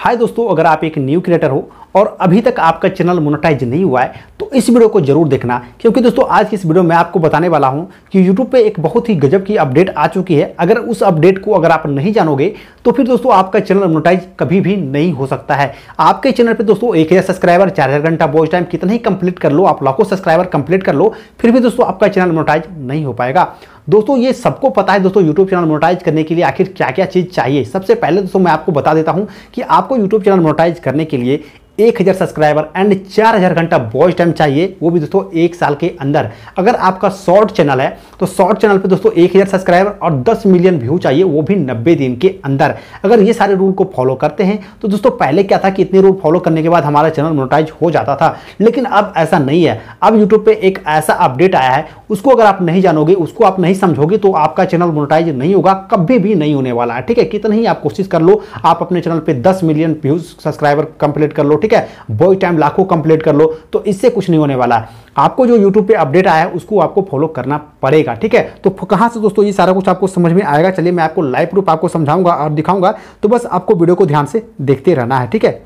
हाय दोस्तों अगर आप एक न्यू क्रिएटर हो और अभी तक आपका चैनल मोनेटाइज नहीं हुआ है तो इस वीडियो को जरूर देखना क्योंकि दोस्तों आज की इस वीडियो में आपको बताने वाला हूं कि यूट्यूब पे एक बहुत ही गजब की अपडेट आ चुकी है अगर उस अपडेट को अगर आप नहीं जानोगे तो फिर दोस्तों आपका चैनल मोनेटाइज कभी भी नहीं हो सकता है आपके चैनल पर दोस्तों एक सब्सक्राइबर चार हज़ार घंटा बोझ टाइम कितना ही कंप्लीट कर लो आप लाखों सब्सक्राइबर कंप्लीट कर लो फिर भी दोस्तों आपका चैनल मोनेटाइज नहीं हो पाएगा दोस्तों ये सबको पता है दोस्तों यूट्यूब चैनल मोनोटाइज करने के लिए आखिर क्या क्या चीज़ चाहिए सबसे पहले दोस्तों मैं आपको बता देता हूँ कि आपको यूट्यूब चैनल मोनोटाइज करने के लिए एक हज़ार सब्सक्राइबर एंड चार हज़ार घंटा वॉइस टाइम चाहिए वो भी दोस्तों एक साल के अंदर अगर आपका शॉर्ट चैनल है तो शॉर्ट चैनल पे दोस्तों एक हज़ार सब्सक्राइबर और दस मिलियन व्यू चाहिए वो भी नब्बे दिन के अंदर अगर ये सारे रूल को फॉलो करते हैं तो दोस्तों पहले क्या था कि इतने रूल फॉलो करने के बाद हमारा चैनल मोनोटाइज हो जाता था लेकिन अब ऐसा नहीं है अब यूट्यूब पर एक ऐसा अपडेट आया है उसको अगर आप नहीं जानोगे उसको आप नहीं समझोगे तो आपका चैनल मोनोटाइज नहीं होगा कभी भी नहीं होने वाला है ठीक है कितना ही आप कोशिश कर लो आप अपने चैनल पर दस मिलियन व्यूज सब्सक्राइबर कंप्लीट कर लो ठीक ठीक है बॉय टाइम लाखों कंप्लीट कर लो तो इससे कुछ नहीं होने वाला है आपको जो यूट्यूब पे अपडेट आया है उसको आपको फॉलो करना पड़ेगा ठीक है तो कहाँ से दोस्तों ये सारा कुछ आपको समझ में आएगा चलिए मैं आपको लाइव प्रूफ आपको समझाऊंगा और दिखाऊंगा तो बस आपको वीडियो को ध्यान से देखते रहना है ठीक है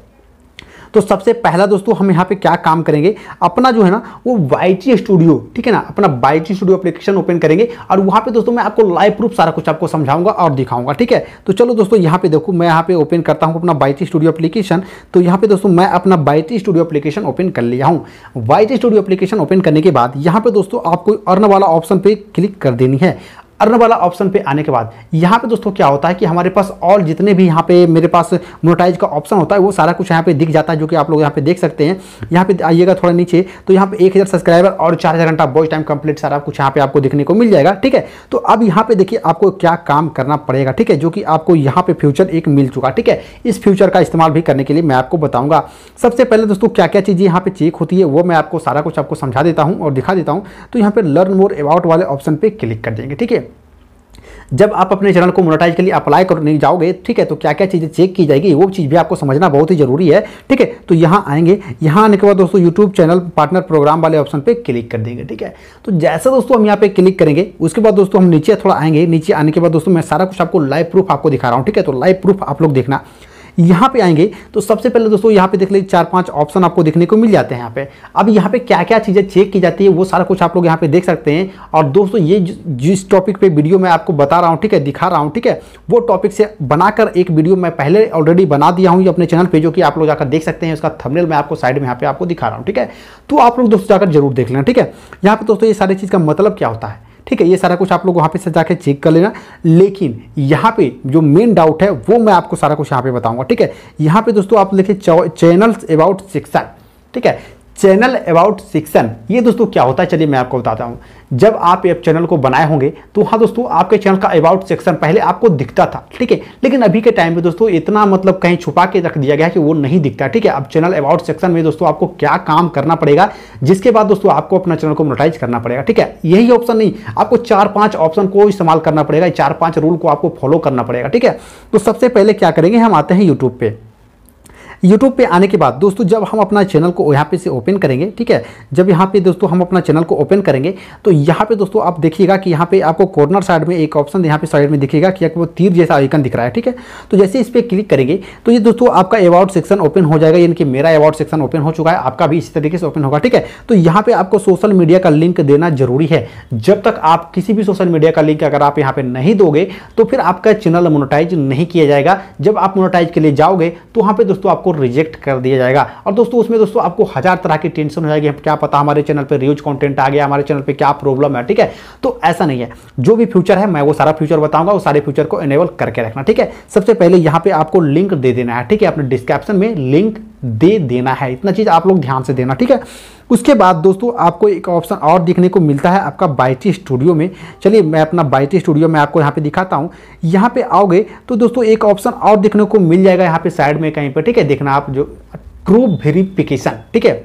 तो सबसे पहला दोस्तों हम यहाँ पे क्या काम करेंगे अपना जो है ना वो वाई स्टूडियो ठीक है ना अपना वाई स्टूडियो एप्लीकेशन ओपन करेंगे और वहाँ पे दोस्तों मैं आपको लाइव प्रूफ सारा कुछ आपको समझाऊंगा और दिखाऊंगा ठीक है तो चलो दोस्तों यहाँ पे देखो मैं यहाँ पे ओपन करता हूँ अपना वाई स्टूडियो एप्लीकेशन तो यहाँ पे दोस्तों मैं अपना वाई स्टूडियो एप्लीकेशन ओपन कर लिया हूँ वाई स्टूडियो अपलीकेशन ओपन करने के बाद यहाँ पे दोस्तों आपको अर्न वाला ऑप्शन पे क्लिक कर देनी है अर्न वाला ऑप्शन पे आने के बाद यहाँ पे दोस्तों क्या होता है कि हमारे पास और जितने भी यहाँ पे मेरे पास मोनोटाइज का ऑप्शन होता है वो सारा कुछ यहाँ पे दिख जाता है जो कि आप लोग यहाँ पे देख सकते हैं यहाँ पे आइएगा थोड़ा नीचे तो यहाँ पे एक हज़ार सब्सक्राइबर और चार हज़ार घंटा बॉच टाइम कंप्लीट सारा कुछ यहाँ पे आपको देखने को मिल जाएगा ठीक है तो अब यहाँ पे देखिए आपको क्या काम करना पड़ेगा ठीक है जो कि आपको यहाँ पे फ्यूचर एक मिल चुका ठीक है इस फ्यूचर का इस्तेमाल भी करने के लिए मैं आपको बताऊंगा सबसे पहले दोस्तों क्या क्या चीज़ें यहाँ पे चेक होती है वो मैं आपको सारा कुछ आपको समझा देता हूँ और दिखा देता हूँ तो यहाँ पे लर्न मोर अबाउट वाले ऑप्शन पे क्लिक कर देंगे ठीक है जब आप अपने चैनल को मोनेटाइज के लिए अप्लाई करने जाओगे ठीक है तो क्या क्या चीज़ें चेक की जाएगी वो चीज़ भी आपको समझना बहुत ही ज़रूरी है ठीक है तो यहाँ आएंगे यहाँ आने के बाद दोस्तों यूट्यूब चैनल पार्टनर प्रोग्राम वाले ऑप्शन पर क्लिक कर देंगे ठीक है तो जैसे दोस्तों हम यहाँ पे क्लिक करेंगे उसके बाद दोस्तों हम नीचे थोड़ा आएंगे नीचे आने के बाद दोस्तों मैं सारा कुछ आपको लाइव प्रूफ आपको दिखा रहा हूँ ठीक है तो लाइव प्रूफ आप लोग देखना यहाँ पे आएंगे तो सबसे पहले दोस्तों यहाँ पे देख लीजिए चार पांच ऑप्शन आपको देखने को मिल जाते हैं यहाँ पे अब यहाँ पे क्या क्या चीज़ें चेक की जाती है वो सारा कुछ आप लोग यहाँ पे देख सकते हैं और दोस्तों ये जिस टॉपिक पे वीडियो मैं आपको बता रहा हूँ ठीक है दिखा रहा हूँ ठीक है वो टॉपिक से बनाकर एक वीडियो मैं पहले ऑलरेडी बना दिया हूँ अपने चैनल पर जो कि आप लोग जाकर देख सकते हैं उसका थमनेल मैं आपको साइड में यहाँ पे आपको दिखा रहा हूँ ठीक है तो आप लोग दोस्तों जाकर जरूर देख लेना ठीक है यहाँ पे दोस्तों ये सारी चीज़ का मतलब क्या होता है ठीक है ये सारा कुछ आप लोग वहाँ पे से जाके चेक कर लेना लेकिन यहाँ पे जो मेन डाउट है वो मैं आपको सारा कुछ यहाँ पे बताऊँगा ठीक है यहाँ पे दोस्तों आप लिखे चैनल्स अबाउट शिक्षा ठीक है चैनल अबाउट सेक्शन ये दोस्तों क्या होता है चलिए मैं आपको बताता हूँ जब आप ये चैनल को बनाए होंगे तो हाँ दोस्तों आपके चैनल का अबाउट सेक्शन पहले आपको दिखता था ठीक है लेकिन अभी के टाइम में दोस्तों इतना मतलब कहीं छुपा के रख दिया गया है कि वो नहीं दिखता ठीक है अब चैनल अबाउट सेक्शन में दोस्तों आपको क्या काम करना पड़ेगा जिसके बाद दोस्तों आपको अपना चैनल को मोनोटाइज करना पड़ेगा ठीक है यही ऑप्शन नहीं आपको चार पाँच ऑप्शन को इस्तेमाल करना पड़ेगा चार पाँच रूल को आपको फॉलो करना पड़ेगा ठीक है तो सबसे पहले क्या करेंगे हम आते हैं यूट्यूब पर यूट्यूब पे आने के बाद दोस्तों जब हम अपना चैनल को यहाँ पे से ओपन करेंगे ठीक है जब यहाँ पे दोस्तों हम अपना चैनल को ओपन करेंगे तो यहाँ पे दोस्तों आप देखिएगा कि यहाँ पे आपको कॉर्नर साइड में एक ऑप्शन यहाँ पे साइड में दिखेगा कि आपको तीर जैसा आइकन दिख रहा है ठीक है तो जैसे इस पर क्लिक करेंगे तो ये दोस्तों आपका अवार्ड सेक्शन ओपन हो जाएगा यानी कि मेरा अवार्ड सेक्शन ओपन हो चुका है आपका भी इसी तरीके से ओपन होगा ठीक है तो यहाँ पे आपको सोशल मीडिया का लिंक देना जरूरी है जब तक आप किसी भी सोशल मीडिया का लिंक अगर आप यहाँ पर नहीं दोगे तो फिर आपका चैनल मोनोटाइज नहीं किया जाएगा जब आप मोनोटाइज के लिए जाओगे तो वहाँ पर दोस्तों आपको रिजेक्ट कर दिया जाएगा और दोस्तों उसमें दोस्तों आपको हज़ार तरह की टेंशन हो जाएगी क्या पता हमारे चैनल पर रिव्यूज कॉन्टेंट आ गया हमारे चैनल पर क्या प्रॉब्लम है ठीक है तो ऐसा नहीं है जो भी फ्यूचर है मैं वो सारा फ्यूचर बताऊंगा वो सारे फ्यूचर को एनेबल करके रखना ठीक है सबसे पहले यहाँ पे आपको लिंक दे देना है ठीक है अपने डिस्क्रिप्शन में लिंक दे देना है इतना चीज़ आप लोग ध्यान से देना ठीक है उसके बाद दोस्तों आपको एक ऑप्शन और देखने को मिलता है आपका बाइटी स्टूडियो में चलिए मैं अपना बाइटी स्टूडियो में आपको यहाँ पे दिखाता हूँ यहाँ पे आओगे तो दोस्तों एक ऑप्शन और देखने को मिल जाएगा यहाँ पे साइड में कहीं पर ठीक है देखना आप जो ट्रू वेरीफिकेशन ठीक है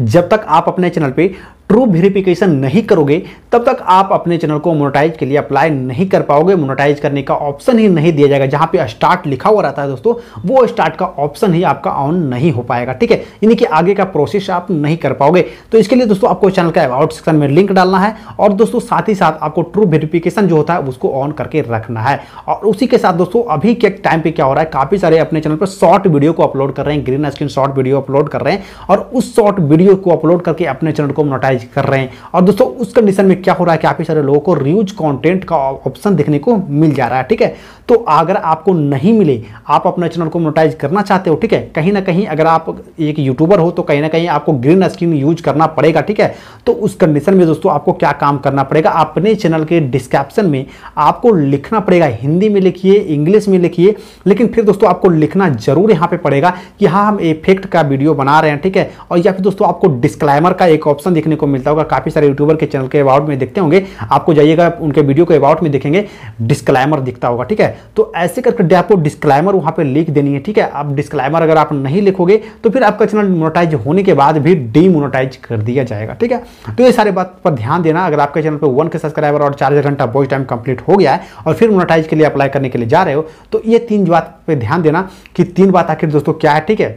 जब तक आप अपने चैनल पे ट्रू वेरिफिकेशन नहीं करोगे तब तक आप अपने चैनल को मोनोटाइज के लिए अप्लाई नहीं कर पाओगे मोनोटाइज करने का ऑप्शन ही नहीं दिया जाएगा जहां पे स्टार्ट लिखा हुआ रहता है दोस्तों वो स्टार्ट का ऑप्शन ही आपका ऑन नहीं हो पाएगा ठीक है यानी कि आगे का प्रोसेस आप नहीं कर पाओगे तो इसके लिए दोस्तों आपको चैनल का अबाउट सेक्शन में लिंक डालना है और दोस्तों साथ ही साथ आपको ट्रू वेरिफिकेशन जो होता है उसको ऑन करके रखना है और उसी के साथ दोस्तों अभी के टाइम पे क्या हो रहा है काफ़ी सारे अपने चैनल पर शॉर्ट वीडियो को अपलोड कर रहे हैं green screen short video upload कर रहे हैं और उस शॉर्ट वीडियो को अपलोड करके अपने चैनल को मोनोटाइज एनालाइज कर रहे हैं और दोस्तों उस कंडीशन में क्या हो रहा है कि काफ़ी सारे लोगों को रीयूज कंटेंट का ऑप्शन देखने को मिल जा रहा है ठीक है तो अगर आपको नहीं मिले आप अपने चैनल को मोनोटाइज करना चाहते हो ठीक है कहीं ना कहीं अगर आप एक यूट्यूबर हो तो कहीं ना कहीं आपको ग्रीन स्क्रीन यूज करना पड़ेगा ठीक है तो उस कंडीशन में दोस्तों आपको क्या काम करना पड़ेगा अपने चैनल के डिस्क्रिप्शन में आपको लिखना पड़ेगा हिंदी में लिखिए इंग्लिश में लिखिए लेकिन फिर दोस्तों आपको लिखना जरूर यहाँ पे पड़ेगा कि हाँ हम इफेक्ट का वीडियो बना रहे हैं ठीक है और या फिर दोस्तों आपको डिस्क्लाइमर का एक ऑप्शन देखने को मिलता होगा काफ़ी सारे यूट्यूबर के चैनल के अवार्ड में देखते होंगे आपको जाइएगा उनके वीडियो के अवार्ड में देखेंगे डिस्क्लाइमर दिखता होगा ठीक है तो ऐसे करके आपको डिस्क्लाइमर वहाँ पर लिख देनी है ठीक है आप डिस्क्लाइमर अगर आप नहीं लिखोगे तो फिर आपका चैनल मोनोटाइज होने के बाद भी डीमोनोटाइज कर दिया जाएगा ठीक है तो ये सारे बात पर ध्यान देना अगर आपके चैनल पर वन के सब्सक्राइबर और चार घंटा बॉइस टाइम कंप्लीट हो गया है और फिर मोनोटाइज के लिए अप्लाई करने के लिए जा रहे हो तो ये तीन बात पर ध्यान देना कि तीन बात आखिर दोस्तों क्या है ठीक है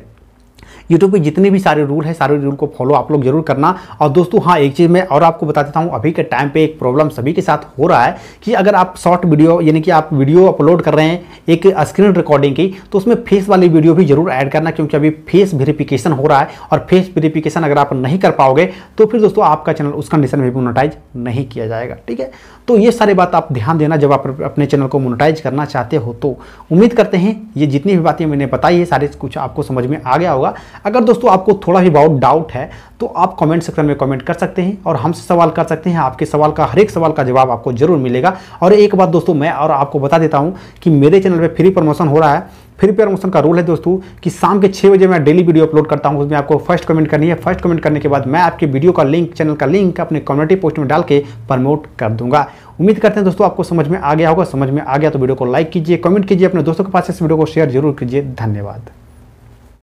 यूट्यूब के जितने भी सारे रूल है सारे रूल को फॉलो आप लोग जरूर करना और दोस्तों हाँ एक चीज़ मैं और आपको बता देता हूँ अभी के टाइम पे एक प्रॉब्लम सभी के साथ हो रहा है कि अगर आप शॉर्ट वीडियो यानी कि आप वीडियो अपलोड कर रहे हैं एक स्क्रीन रिकॉर्डिंग की तो उसमें फेस वाली वीडियो भी जरूर ऐड करना क्योंकि अभी फेस वेरिफिकेशन हो रहा है और फेस वेरिफिकेशन अगर आप नहीं कर पाओगे तो फिर दोस्तों आपका चैनल उस कंडीशन में भी मोनोटाइज नहीं किया जाएगा ठीक है तो ये सारी बात आप ध्यान देना जब आप अपने चैनल को मोनोटाइज करना चाहते हो तो उम्मीद करते हैं ये जितनी भी बातें मैंने बताई है सारे कुछ आपको समझ में आ गया होगा अगर दोस्तों आपको थोड़ा भी बहुत डाउट है तो आप कमेंट सेक्शन में कमेंट कर सकते हैं और हमसे सवाल कर सकते हैं आपके सवाल का हर एक सवाल का जवाब आपको जरूर मिलेगा और एक बात दोस्तों मैं और आपको बता देता हूँ कि मेरे चैनल पर फ्री प्रमोशन हो रहा है फ्री प्रमोशन का रूल है दोस्तों कि शाम के छः बजे मैं डेली वीडियो अपलोड करता हूँ उसमें आपको फर्स्ट कमेंट करनी है फर्स्ट कमेंट करने के बाद मैं आपकी वीडियो का लिंक चैनल का लिंक अपने कम्युनिटी पोस्ट में डाल के प्रमोट कर दूंगा उम्मीद करते हैं दोस्तों आपको समझ में आ गया होगा समझ में आ गया तो वीडियो को लाइक कीजिए कमेंट कीजिए अपने दोस्तों के पास इस वीडियो को शेयर जरूर कीजिए धन्यवाद